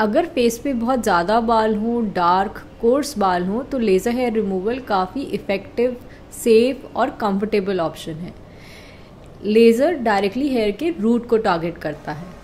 अगर फेस पे बहुत ज़्यादा बाल हों डार्क कोर्स बाल हों तो लेज़र हेयर रिमूवल काफ़ी इफ़ेक्टिव सेफ और कंफर्टेबल ऑप्शन है लेज़र डायरेक्टली हेयर के रूट को टारगेट करता है